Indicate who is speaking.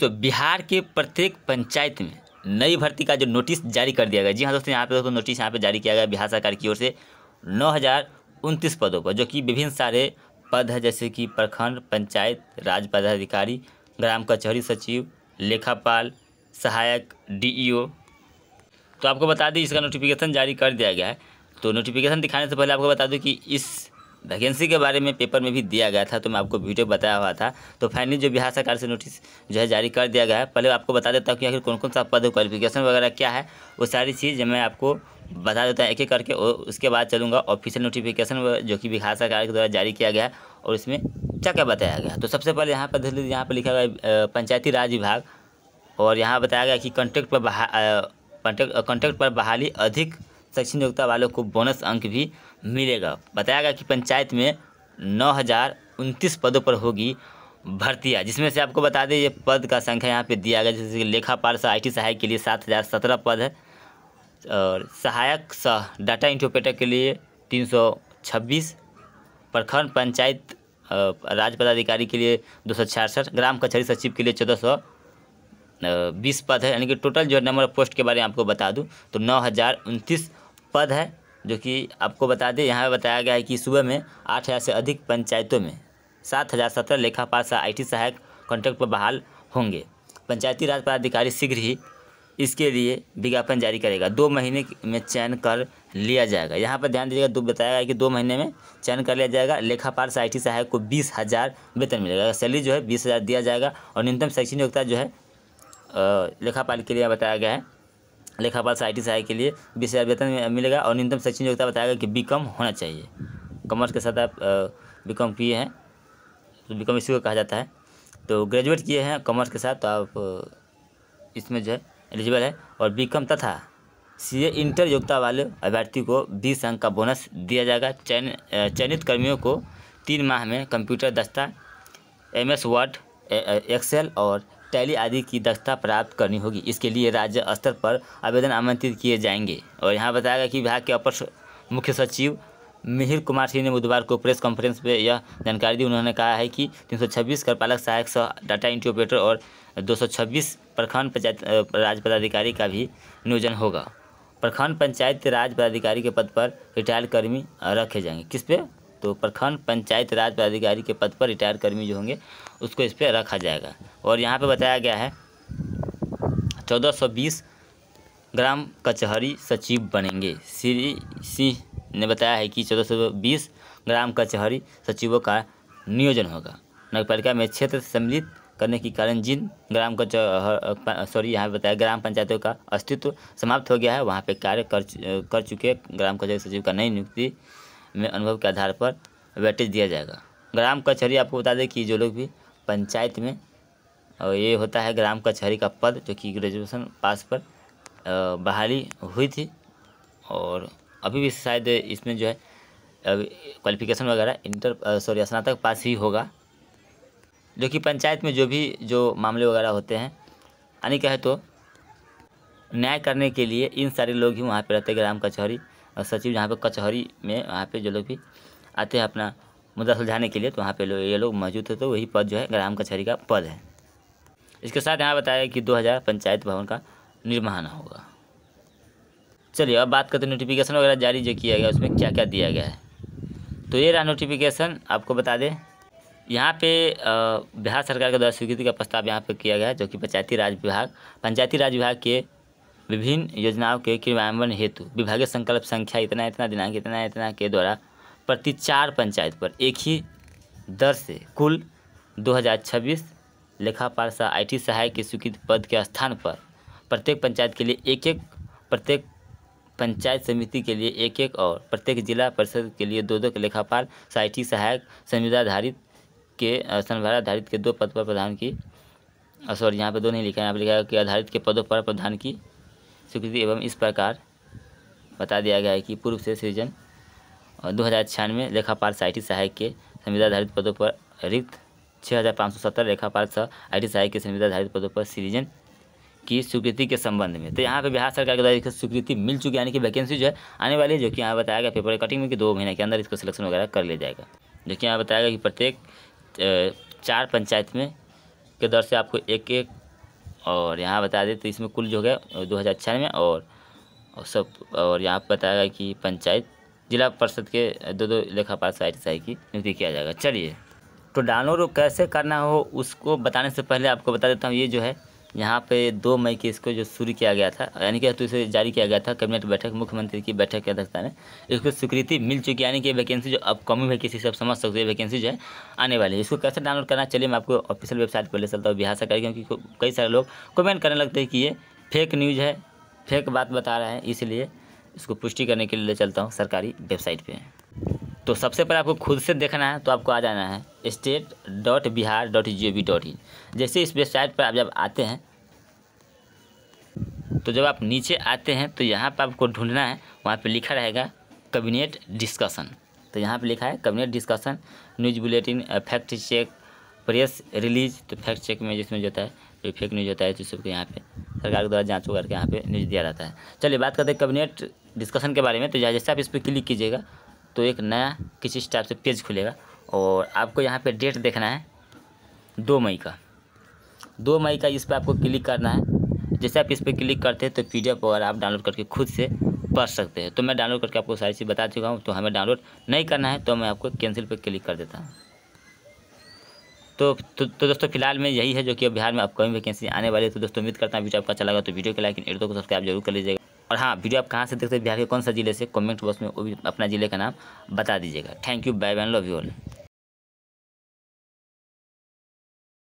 Speaker 1: तो बिहार के प्रत्येक पंचायत में नई भर्ती का जो नोटिस जारी कर दिया गया जी हाँ दोस्तों यहाँ पे दोस्तों नोटिस यहाँ पे जारी किया गया बिहार सरकार की ओर से नौ हज़ार उनतीस पदों पर जो कि विभिन्न सारे पद है जैसे कि प्रखंड पंचायत राज पदाधिकारी ग्राम कचहरी सचिव लेखापाल सहायक डीईओ तो आपको बता दें इसका नोटिफिकेशन जारी कर दिया गया है तो नोटिफिकेशन दिखाने से पहले आपको बता दूं कि इस वैकेंसी के बारे में पेपर में भी दिया गया था तो मैं आपको वीडियो बताया हुआ था तो फाइनली जो बिहार सरकार से नोटिस जो है जारी कर दिया गया है पहले आपको बता देता हूँ कि आखिर कौन कौन सा पद क्वालिफिकेशन वगैरह क्या है वो सारी चीज़ मैं आपको बता देता हूँ एक एक करके और उसके बाद चलूँगा ऑफिशियल नोटिफिकेशन जो कि बिहार सरकार के द्वारा जारी किया गया है और इसमें क्या क्या बताया गया तो सबसे पहले यहाँ पर यहाँ पर लिखा गया पंचायती राज विभाग और यहाँ बताया गया कि कॉन्ट्रैक्ट पर कॉन्ट्रैक्ट कॉन्ट्रैक्ट पर बहाली अधिक शैक्षणिक योग्यता वालों को बोनस अंक भी मिलेगा बताया गया कि पंचायत में नौ हज़ार उनतीस पदों पर होगी भर्तियाँ जिसमें से आपको बता दें ये पद का संख्या यहाँ पे दिया गया जैसे कि लेखा सह आई सहायक के लिए सात हज़ार सत्रह पद है और सहायक सह डाटा इंटरप्रेटर के लिए तीन सौ छब्बीस प्रखंड पंचायत राज पदाधिकारी के लिए दो सौ छियासठ ग्राम कचहरी सचिव के लिए चौदह सौ बीस पद है यानी कि टोटल जो नंबर ऑफ पोस्ट के बारे में आपको बता दूँ तो नौ हज़ार पद है जो कि आपको बता दें यहाँ बताया गया है कि सुबह में आठ हज़ार से अधिक पंचायतों में सात हज़ार सत्रह लेखापाल सह आई टी सहायक कॉन्ट्रैक्ट पर बहाल होंगे पंचायती राज पदाधिकारी शीघ्र ही इसके लिए विज्ञापन जारी करेगा दो महीने में चयन कर लिया जाएगा यहाँ पर ध्यान दीजिएगा दो बताया गया कि दो महीने में चयन कर लिया जाएगा लेखापाल सह आई सहायक को बीस हज़ार वेतन मिलेगा सैलरी जो है बीस हज़ार दिया जाएगा और न्यूनतम शैक्षणिक योग्यता जो है लेखापाल के लिए बताया गया है लेखापाल से आई सहायक के लिए बीस हज़ार वेतन मिलेगा और न्यूनतम शैक्षणिक योग्यता बताएगा कि बी कॉम होना चाहिए कॉमर्स के साथ आप बी कॉम किए हैं तो बी कॉम इसी को कहा जाता है तो ग्रेजुएट किए हैं कॉमर्स के साथ तो आप इसमें जो है एलिजिबल है और बी कॉम तथा सी ए इंटर योग्यता वाले अभ्यर्थी को बीस अंक का बोनस दिया जाएगा चयन चयनित कर्मियों को तीन माह में कंप्यूटर दस्ता एम एस वर्ड एक्सेल और टैली आदि की दक्षता प्राप्त करनी होगी इसके लिए राज्य स्तर पर आवेदन आमंत्रित किए जाएंगे और यहाँ बताया गया कि विभाग के अपर मुख्य सचिव मिहिर कुमार सिंह ने बुधवार को प्रेस कॉन्फ्रेंस में यह जानकारी दी उन्होंने कहा है कि 326 पालक सहायक सह डाटा एंट्री ऑपरेटर और 226 प्रखंड पंचायत राज पदाधिकारी का भी नियोजन होगा प्रखंड पंचायत राज पदाधिकारी के पद पर रिटायर्ड कर्मी रखे जाएंगे किस पे तो प्रखंड पंचायत राज पदाधिकारी के पद पर रिटायर्ड कर्मी जो होंगे उसको इस पर रखा जाएगा और यहाँ पे बताया गया है 1420 ग्राम कचहरी सचिव बनेंगे श्री सिंह ने बताया है कि 1420 ग्राम कचहरी सचिवों का नियोजन होगा नगरपालिका में क्षेत्र सम्मिलित करने के कारण जिन ग्राम कच सॉरी यहाँ बताया ग्राम पंचायतों का अस्तित्व समाप्त हो गया है वहाँ पे कार्य कर कर चुके ग्राम कचहरी सचिव का नई नियुक्ति में अनुभव के आधार पर वेटेज दिया जाएगा ग्राम कचहरी आपको बता दें कि जो लोग भी पंचायत में और ये होता है ग्राम कचहरी का पद जो कि ग्रेजुएशन पास पर बहाली हुई थी और अभी भी शायद इसमें जो है क्वालिफिकेशन वगैरह इंटर सॉरी स्नातक पास ही होगा जो कि पंचायत में जो भी जो मामले वगैरह होते हैं यानी कहे तो न्याय करने के लिए इन सारे लोग ही वहाँ पर रहते हैं ग्राम कचहरी और सचिव जहाँ पर कचहरी में वहाँ पे जो लोग भी आते हैं अपना मुद्दा सुलझाने के लिए तो वहाँ पे लो, ये लोग मौजूद थे तो वही पद जो है ग्राम कचहरी का पद है इसके साथ यहाँ बताया कि 2000 पंचायत भवन का निर्माण होगा चलिए अब बात करते हैं नोटिफिकेशन वगैरह जारी जो किया गया उसमें क्या क्या दिया गया है तो ये रहा नोटिफिकेशन आपको बता दें यहाँ पे बिहार सरकार के द्वारा स्वीकृति का प्रस्ताव यहाँ पे किया गया जो कि पंचायती राज विभाग पंचायती राज विभाग के विभिन्न योजनाओं के क्रियान्वयन हेतु विभागीय संकल्प संख्या इतना इतना दिनांक इतना इतना के द्वारा प्रति चार पंचायत पर एक ही दर से कुल दो लेखापाल आई आईटी सहायक के स्वीकृत पद के स्थान पर प्रत्येक पंचायत के लिए एक एक प्रत्येक पंचायत समिति के लिए एक एक और प्रत्येक जिला परिषद के लिए दो दो लेखापाल साइटी सहायक संविदाधारित के संविधाधारित के दो पद पर प्रधान की सॉरी यहाँ पर दो नहीं लिखा है यहाँ पर लिखा है कि आधारित के पदों पर प्रधान की स्वीकृति एवं इस प्रकार बता दिया गया है कि पूर्व से सृजन दो हज़ार छियानवे लेखापाल साइटी सहायक के आधारित पदों पर रिक्त छः हज़ार पाँच सौ सत्तर रेखा पार्क सह आई टी आई के संविधा आधारित पदों पर सीरीजन की स्वीकृति के संबंध में तो यहाँ पे बिहार सरकार के द्वारा इसको स्वीकृति मिल चुकी है यानी कि वैकेंसी जो है आने वाली है जो कि यहाँ बताया गया पेपर कटिंग में कि दो महीने के अंदर इसको सिलेक्शन वगैरह कर लिया जाएगा जो कि यहाँ बताया गया कि प्रत्येक चार पंचायत में के दर से आपको एक एक और यहाँ बता दें तो इसमें कुल जो है दो हज़ार और, और सब और यहाँ पर बताया गया कि पंचायत जिला परिषद के दो दो लेखा पार्षद आई की नियुक्ति किया जाएगा चलिए तो डाउनलोड कैसे करना हो उसको बताने से पहले आपको बता देता हूँ ये जो है यहाँ पे दो मई की इसको जो शुरू किया गया था यानी कि तो इसे जारी किया गया था कैबिनेट बैठक मुख्यमंत्री की बैठक की अध्यक्षता ने इसको स्वीकृति मिल चुकी है यानी कि वैकेंसी जो अपकमिंग वैकेंसी सब समझ सकते हैं वैकेंसी जो है आने वाली है इसको कैसे डाउनलोड करना चलिए मैं आपको ऑफिशियल वेबसाइट पर ले चलता हूँ बिहार सरकार क्योंकि कई सारे लोग कमेंट करने लगते हैं कि ये फेक न्यूज़ है फेक बात बता रहा है इसलिए इसको पुष्टि करने के लिए ले चलता हूँ सरकारी वेबसाइट पर तो सबसे पहले आपको खुद से देखना है तो आपको आ जाना है state dot Bihar dot G O V dot in जैसे इस वेबसाइट पर आप जब आते हैं तो जब आप नीचे आते हैं तो यहाँ पर आपको ढूंढना है वहाँ पे लिखा रहेगा कैबिनेट डिस्कशन तो यहाँ पे लिखा है cabinet discussion news bulletin fact check press release तो फैक्ट चेक में जिसमें जो होता है जो फेक न्यूज़ होता है तो सबके यहाँ पे सरकार के द्वारा जाँच के यहाँ पे न्यूज़ दिया जाता है चलिए बात करते हैं कैबिनेट डिस्कशन के बारे में तो जैसे आप इस पर क्लिक कीजिएगा तो एक नया किसी टाइप से पेज खुलेगा और आपको यहाँ पे डेट देखना है दो मई का दो मई का इस पर आपको क्लिक करना है जैसे आप इस पर क्लिक करते हैं तो पी डी वगैरह आप डाउनलोड करके खुद से पढ़ सकते हैं तो मैं डाउनलोड करके आपको सारी चीज़ बता चुका हूँ तो हमें डाउनलोड नहीं करना है तो मैं आपको कैंसिल पर क्लिक कर देता हूँ तो तो, तो दोस्तों फिलहाल में यही है जो कि बिहार में अपकमिंग वैकेंसी आने वाली है तो दोस्तों उम्मीद करता हूँ वीडियो आपका अच्छा लगा तो वीडियो के लाइक एंड को सब्सक्राइब जरूर कर लीजिएगा और हाँ वीडियो आप कहाँ से देखते हैं बिहार के कौन सा जिले से कमेंट बॉक्स में वो भी अपना ज़िले का नाम बता दीजिएगा थैंक यू बाय बैन लव यू ऑल